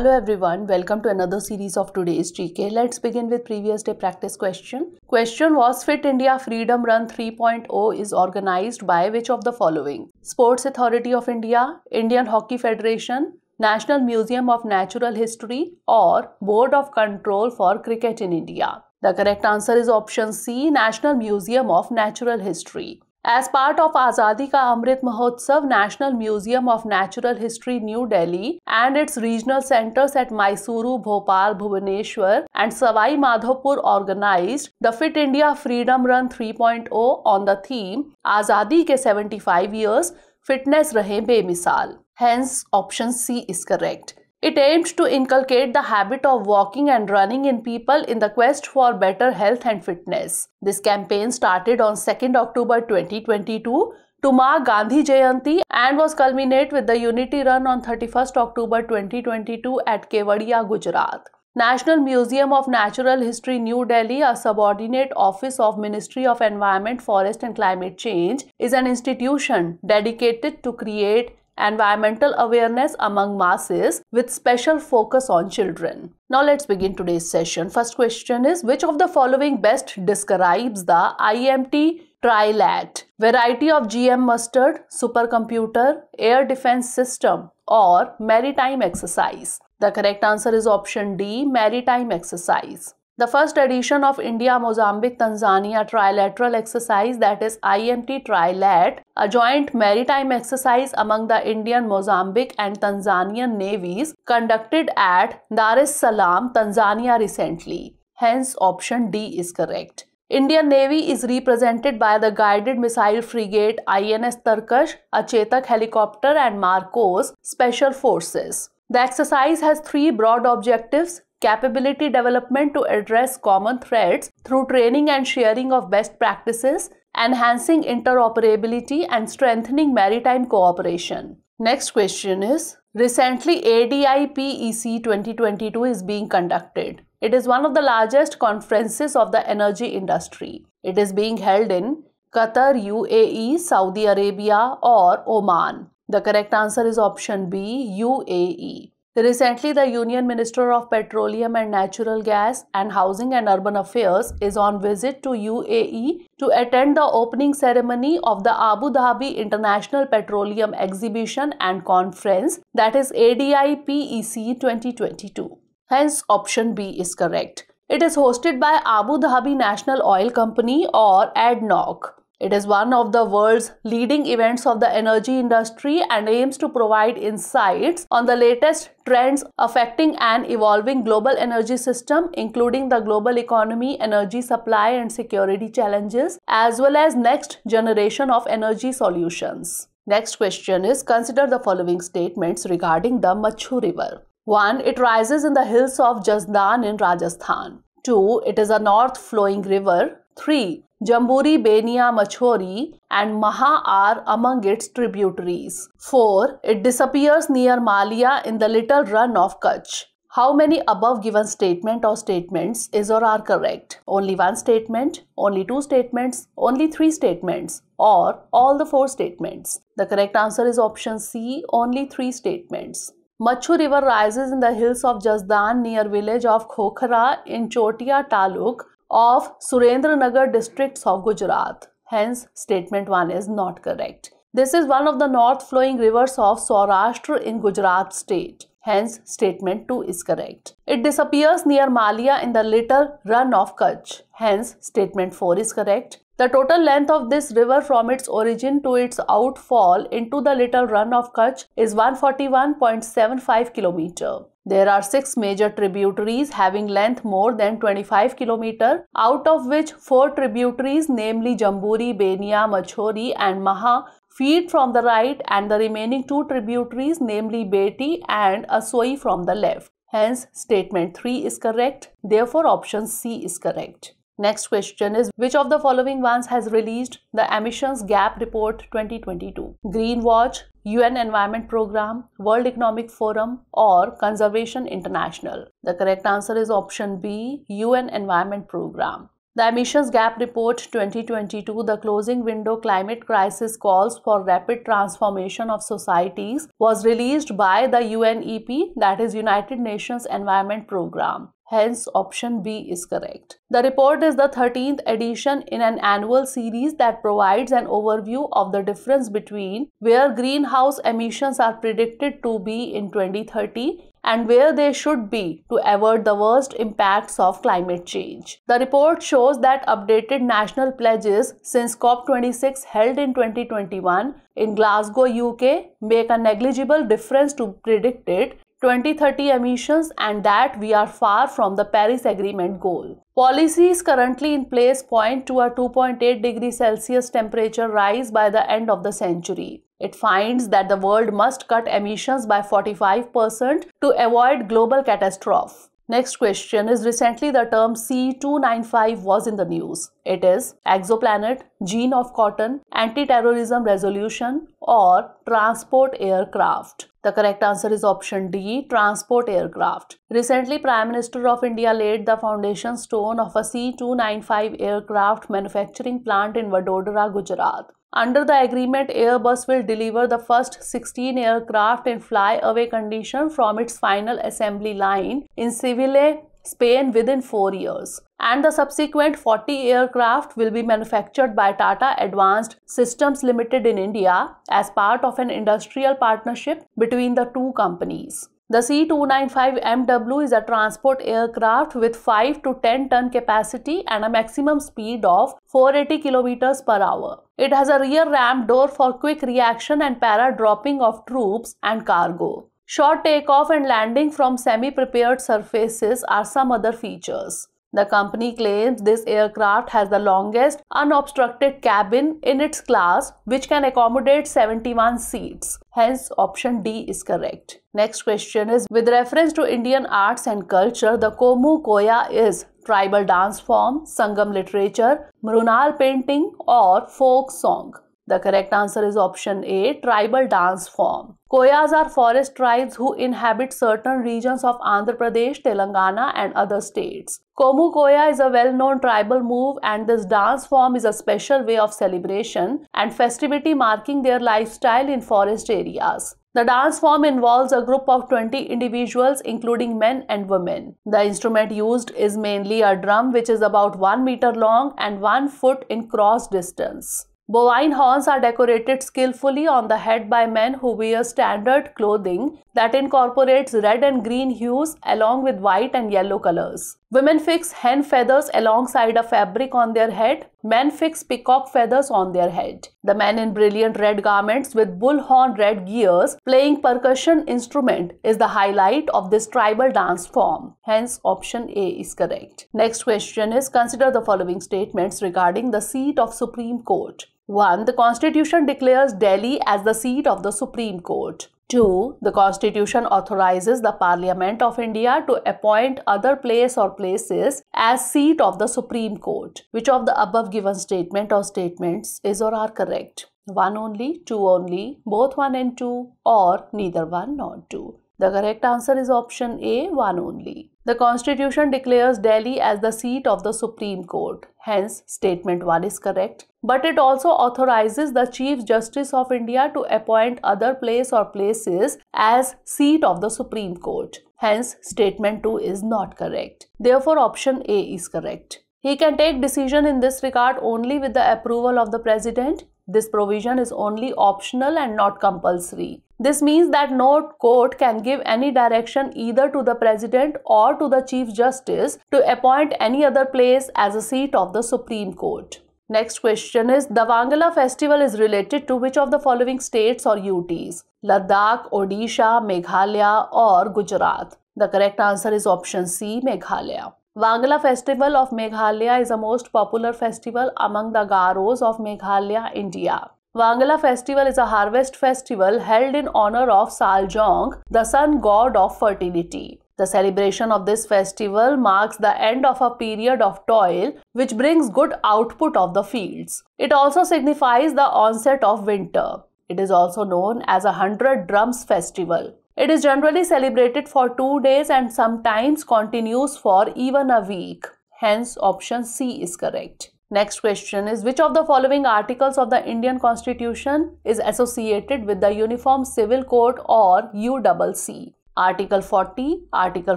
Hello everyone, welcome to another series of today's GK. Let's begin with previous day practice question. Question was Fit India Freedom Run 3.0 is organized by which of the following? Sports Authority of India, Indian Hockey Federation, National Museum of Natural History or Board of Control for Cricket in India. The correct answer is option C, National Museum of Natural History. As part of Azadi Ka Amrit Mahotsav, National Museum of Natural History New Delhi and its regional centers at Mysuru, Bhopal, Bhubaneswar and Sawai Madhopur organized the Fit India Freedom Run 3.0 on the theme Azadi ke 75 years, Fitness Rahe Misal." Hence, option C is correct. It aims to inculcate the habit of walking and running in people in the quest for better health and fitness. This campaign started on 2nd October 2022 to mark Gandhi Jayanti and was culminate with the Unity Run on 31st October 2022 at Kevadia, Gujarat. National Museum of Natural History New Delhi, a subordinate office of Ministry of Environment, Forest and Climate Change, is an institution dedicated to create environmental awareness among masses with special focus on children. Now let's begin today's session. First question is which of the following best describes the IMT trilat? Variety of GM mustard, supercomputer, air defense system or maritime exercise. The correct answer is option D, maritime exercise. The first edition of India Mozambique Tanzania Trilateral Exercise, that is IMT Trilat, a joint maritime exercise among the Indian, Mozambique, and Tanzanian navies, conducted at Dar es Salaam, Tanzania recently. Hence, option D is correct. Indian Navy is represented by the guided missile frigate INS Tarkash, a Chetak helicopter and Marcos Special Forces. The exercise has three broad objectives capability development to address common threats through training and sharing of best practices, enhancing interoperability and strengthening maritime cooperation. Next question is Recently, ADIPEC 2022 is being conducted. It is one of the largest conferences of the energy industry. It is being held in Qatar, UAE, Saudi Arabia, or Oman. The correct answer is option B UAE. Recently, the Union Minister of Petroleum and Natural Gas and Housing and Urban Affairs is on visit to UAE to attend the opening ceremony of the Abu Dhabi International Petroleum Exhibition and Conference, that is ADIPEC 2022. Hence, option B is correct. It is hosted by Abu Dhabi National Oil Company or ADNOC. It is one of the world's leading events of the energy industry and aims to provide insights on the latest trends affecting and evolving global energy system including the global economy, energy supply and security challenges as well as next generation of energy solutions. Next question is consider the following statements regarding the Machu River. 1. It rises in the hills of Jasdan in Rajasthan. 2. It is a north flowing river. 3. Jamburi Benia Machori and Maha are among its tributaries. 4. It disappears near Malia in the Little Run of Kutch. How many above given statement or statements is or are correct? Only one statement, only two statements, only three statements, or all the four statements? The correct answer is option C, only three statements. Machu river rises in the hills of Jazdan near village of Khokhara in Chotia Taluk of Surendranagar districts of Gujarat. Hence, statement 1 is not correct. This is one of the north flowing rivers of Saurashtra in Gujarat state. Hence, statement 2 is correct. It disappears near Malia in the Little run of Kutch. Hence, statement 4 is correct. The total length of this river from its origin to its outfall into the Little run of Kutch is 141.75 km. There are six major tributaries having length more than 25 km, out of which four tributaries, namely Jamburi, Benia, Machori, and Maha, feed from the right, and the remaining two tributaries, namely Beti and Asoi, from the left. Hence, statement 3 is correct. Therefore, option C is correct. Next question is which of the following ones has released the emissions gap report 2022? Green Watch, UN Environment Program, World Economic Forum or Conservation International? The correct answer is option B, UN Environment Program. The Emissions Gap Report 2022, the closing window climate crisis calls for rapid transformation of societies, was released by the UNEP, that is United Nations Environment Program. Hence, option B is correct. The report is the 13th edition in an annual series that provides an overview of the difference between where greenhouse emissions are predicted to be in 2030 and where they should be to avert the worst impacts of climate change. The report shows that updated national pledges since COP26 held in 2021 in Glasgow, UK make a negligible difference to predicted 2030 emissions and that we are far from the Paris Agreement goal. Policies currently in place point to a 2.8 degree Celsius temperature rise by the end of the century. It finds that the world must cut emissions by 45% to avoid global catastrophe. Next question is recently the term C295 was in the news. It is exoplanet, gene of cotton, anti-terrorism resolution or transport aircraft. The correct answer is option D, transport aircraft. Recently, Prime Minister of India laid the foundation stone of a C-295 aircraft manufacturing plant in Vadodara, Gujarat. Under the agreement, Airbus will deliver the first 16 aircraft in flyaway condition from its final assembly line in Seville, Spain within 4 years. And the subsequent 40 aircraft will be manufactured by Tata Advanced Systems Limited in India as part of an industrial partnership between the two companies. The C295MW is a transport aircraft with 5 to 10 ton capacity and a maximum speed of 480 km per hour. It has a rear ramp door for quick reaction and para dropping of troops and cargo. Short takeoff and landing from semi-prepared surfaces are some other features. The company claims this aircraft has the longest unobstructed cabin in its class, which can accommodate 71 seats. Hence, option D is correct. Next question is With reference to Indian arts and culture, the Komu Koya is tribal dance form, Sangam literature, Mrunal painting, or folk song. The correct answer is option A, tribal dance form. Koyas are forest tribes who inhabit certain regions of Andhra Pradesh, Telangana and other states. Komu Koya is a well-known tribal move and this dance form is a special way of celebration and festivity marking their lifestyle in forest areas. The dance form involves a group of 20 individuals including men and women. The instrument used is mainly a drum which is about 1 meter long and 1 foot in cross distance. Bovine horns are decorated skillfully on the head by men who wear standard clothing that incorporates red and green hues along with white and yellow colors. Women fix hen feathers alongside a fabric on their head. Men fix peacock feathers on their head. The man in brilliant red garments with bullhorn red gears playing percussion instrument is the highlight of this tribal dance form. Hence, option A is correct. Next question is consider the following statements regarding the seat of Supreme Court. 1. The Constitution declares Delhi as the seat of the Supreme Court. 2. The Constitution authorizes the Parliament of India to appoint other place or places as seat of the Supreme Court. Which of the above given statement or statements is or are correct? 1 only, 2 only, both 1 and 2 or neither 1 nor 2. The correct answer is option A, 1 only. The constitution declares Delhi as the seat of the Supreme Court. Hence, statement 1 is correct. But it also authorizes the Chief Justice of India to appoint other place or places as seat of the Supreme Court. Hence, statement 2 is not correct. Therefore, option A is correct. He can take decision in this regard only with the approval of the President. This provision is only optional and not compulsory. This means that no court can give any direction either to the President or to the Chief Justice to appoint any other place as a seat of the Supreme Court. Next question is the Wangala festival is related to which of the following states or UTs? Ladakh, Odisha, Meghalaya or Gujarat? The correct answer is option C, Meghalaya. Wangala festival of Meghalaya is the most popular festival among the Garos of Meghalaya, India. Wangala festival is a harvest festival held in honor of Saljong, the sun god of fertility. The celebration of this festival marks the end of a period of toil which brings good output of the fields. It also signifies the onset of winter. It is also known as a hundred drums festival. It is generally celebrated for two days and sometimes continues for even a week. Hence, option C is correct. Next question is which of the following articles of the Indian constitution is associated with the Uniform Civil Code or UCC? Article 40, Article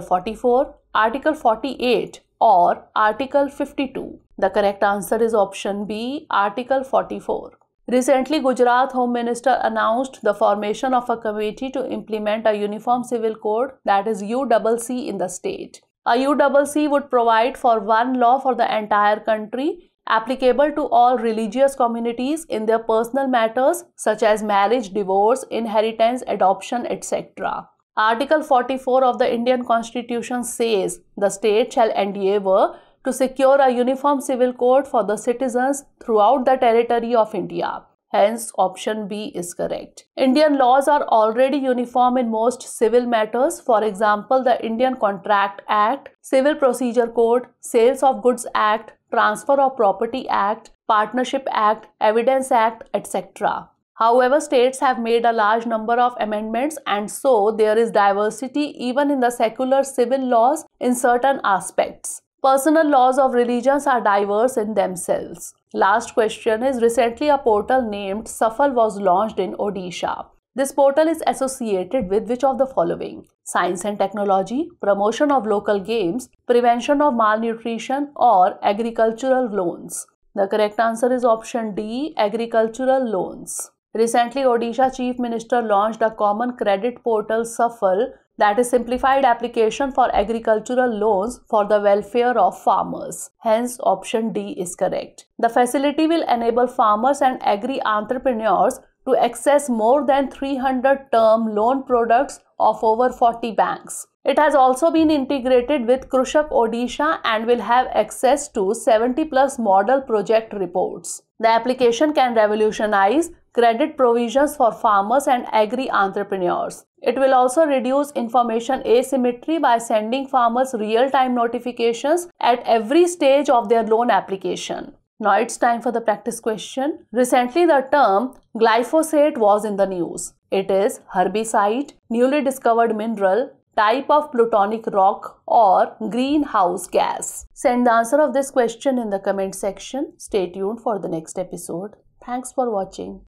44, Article 48 or Article 52. The correct answer is option B, Article 44. Recently, Gujarat Home Minister announced the formation of a committee to implement a uniform civil code that is UCC in the state. A UCC would provide for one law for the entire country applicable to all religious communities in their personal matters such as marriage, divorce, inheritance, adoption, etc. Article 44 of the Indian Constitution says the state shall endeavor to secure a uniform civil code for the citizens throughout the territory of India. Hence, option B is correct. Indian laws are already uniform in most civil matters. For example, the Indian Contract Act, Civil Procedure Code, Sales of Goods Act, Transfer of Property Act, Partnership Act, Evidence Act, etc. However, states have made a large number of amendments and so there is diversity even in the secular civil laws in certain aspects. Personal laws of religions are diverse in themselves. Last question is recently a portal named Safal was launched in Odisha. This portal is associated with which of the following? Science and technology, promotion of local games, prevention of malnutrition or agricultural loans. The correct answer is option D, agricultural loans. Recently, Odisha Chief Minister launched a common credit portal Safal that is simplified application for agricultural loans for the welfare of farmers. Hence, option D is correct. The facility will enable farmers and agri entrepreneurs to access more than 300 term loan products of over 40 banks. It has also been integrated with Krushak Odisha and will have access to 70 plus model project reports. The application can revolutionize credit provisions for farmers and agri entrepreneurs. It will also reduce information asymmetry by sending farmers real time notifications at every stage of their loan application. Now it's time for the practice question. Recently, the term glyphosate was in the news. It is herbicide, newly discovered mineral, type of plutonic rock or greenhouse gas? Send the answer of this question in the comment section. Stay tuned for the next episode. Thanks for watching.